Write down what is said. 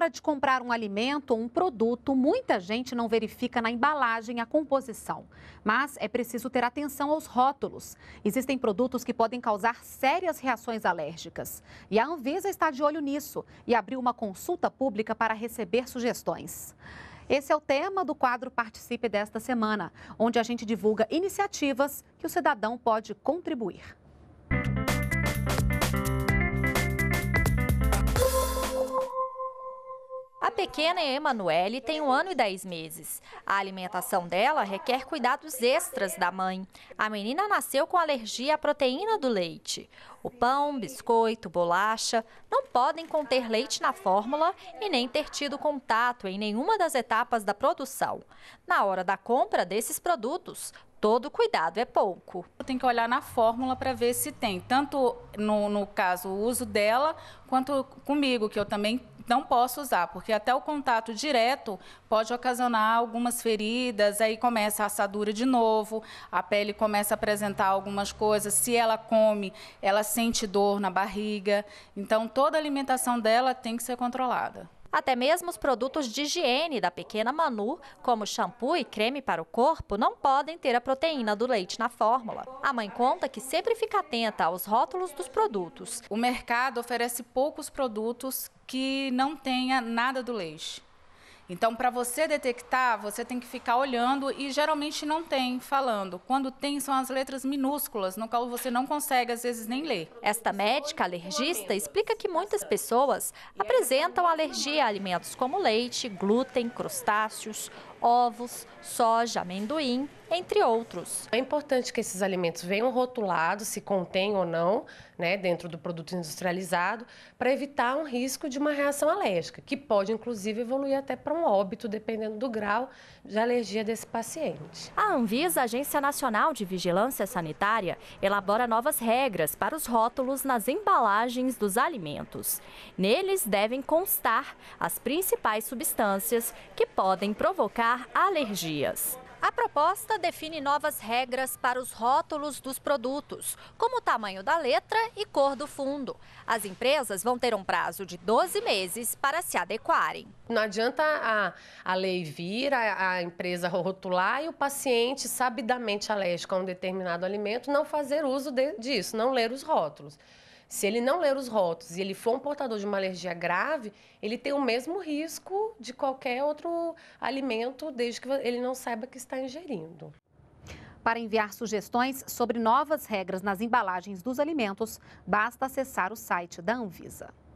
hora de comprar um alimento ou um produto, muita gente não verifica na embalagem a composição. Mas é preciso ter atenção aos rótulos. Existem produtos que podem causar sérias reações alérgicas. E a Anvisa está de olho nisso e abriu uma consulta pública para receber sugestões. Esse é o tema do quadro Participe desta semana, onde a gente divulga iniciativas que o cidadão pode contribuir. pequena Emanuele tem um ano e dez meses. A alimentação dela requer cuidados extras da mãe. A menina nasceu com alergia à proteína do leite. O pão, biscoito, bolacha não podem conter leite na fórmula e nem ter tido contato em nenhuma das etapas da produção. Na hora da compra desses produtos, todo cuidado é pouco. Tem que olhar na fórmula para ver se tem, tanto no, no caso o uso dela, quanto comigo, que eu também não posso usar, porque até o contato direto pode ocasionar algumas feridas, aí começa a assadura de novo, a pele começa a apresentar algumas coisas. Se ela come, ela sente dor na barriga. Então, toda a alimentação dela tem que ser controlada. Até mesmo os produtos de higiene da pequena Manu, como shampoo e creme para o corpo, não podem ter a proteína do leite na fórmula. A mãe conta que sempre fica atenta aos rótulos dos produtos. O mercado oferece poucos produtos que não tenha nada do leite. Então, para você detectar, você tem que ficar olhando e geralmente não tem falando. Quando tem, são as letras minúsculas, no qual você não consegue, às vezes, nem ler. Esta médica alergista explica que muitas pessoas apresentam alergia a alimentos como leite, glúten, crustáceos, ovos, soja, amendoim, entre outros. É importante que esses alimentos venham rotulados, se contém ou não, né, dentro do produto industrializado, para evitar um risco de uma reação alérgica, que pode inclusive evoluir até para um óbito, dependendo do grau de alergia desse paciente. A Anvisa, Agência Nacional de Vigilância Sanitária, elabora novas regras para os rótulos nas embalagens dos alimentos. Neles devem constar as principais substâncias que podem provocar alergias. A proposta define novas regras para os rótulos dos produtos, como o tamanho da letra e cor do fundo. As empresas vão ter um prazo de 12 meses para se adequarem. Não adianta a, a lei vir, a, a empresa rotular e o paciente sabidamente alérgico a um determinado alimento não fazer uso de, disso, não ler os rótulos. Se ele não ler os rótulos e ele for um portador de uma alergia grave, ele tem o mesmo risco de qualquer outro alimento, desde que ele não saiba que está ingerindo. Para enviar sugestões sobre novas regras nas embalagens dos alimentos, basta acessar o site da Anvisa.